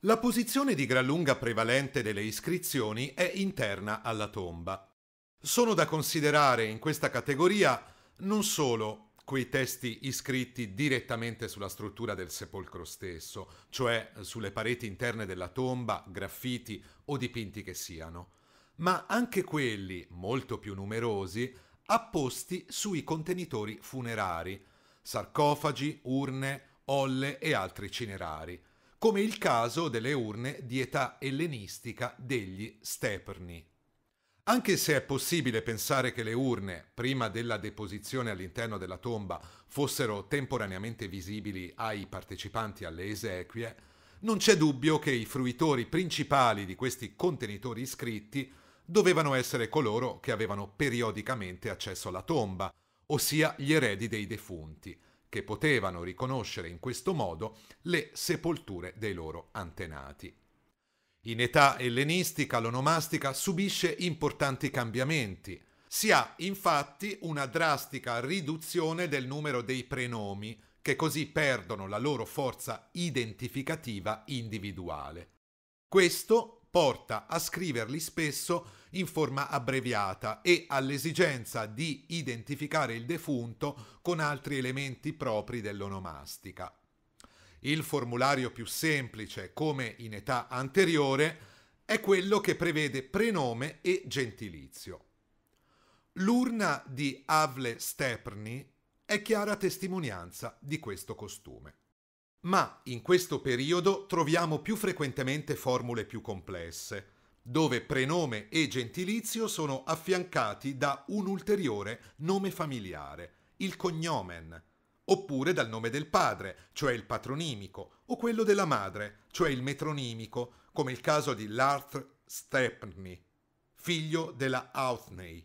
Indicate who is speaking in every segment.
Speaker 1: La posizione di gran lunga prevalente delle iscrizioni è interna alla tomba. Sono da considerare in questa categoria non solo quei testi iscritti direttamente sulla struttura del sepolcro stesso, cioè sulle pareti interne della tomba, graffiti o dipinti che siano, ma anche quelli, molto più numerosi, apposti sui contenitori funerari, sarcofagi, urne, olle e altri cinerari, come il caso delle urne di età ellenistica degli Steperni. Anche se è possibile pensare che le urne, prima della deposizione all'interno della tomba, fossero temporaneamente visibili ai partecipanti alle esequie, non c'è dubbio che i fruitori principali di questi contenitori iscritti dovevano essere coloro che avevano periodicamente accesso alla tomba, ossia gli eredi dei defunti, che potevano riconoscere in questo modo le sepolture dei loro antenati. In età ellenistica l'onomastica subisce importanti cambiamenti. Si ha infatti una drastica riduzione del numero dei prenomi, che così perdono la loro forza identificativa individuale. Questo porta a scriverli spesso in forma abbreviata e all'esigenza di identificare il defunto con altri elementi propri dell'onomastica. Il formulario più semplice, come in età anteriore, è quello che prevede prenome e gentilizio. L'urna di Avle Stepney è chiara testimonianza di questo costume ma in questo periodo troviamo più frequentemente formule più complesse, dove prenome e gentilizio sono affiancati da un ulteriore nome familiare, il cognomen, oppure dal nome del padre, cioè il patronimico, o quello della madre, cioè il metronimico, come il caso di Larth Stepney, figlio della Outney.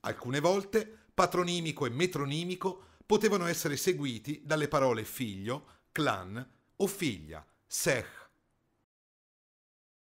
Speaker 1: Alcune volte patronimico e metronimico potevano essere seguiti dalle parole figlio, clan o figlia, sech,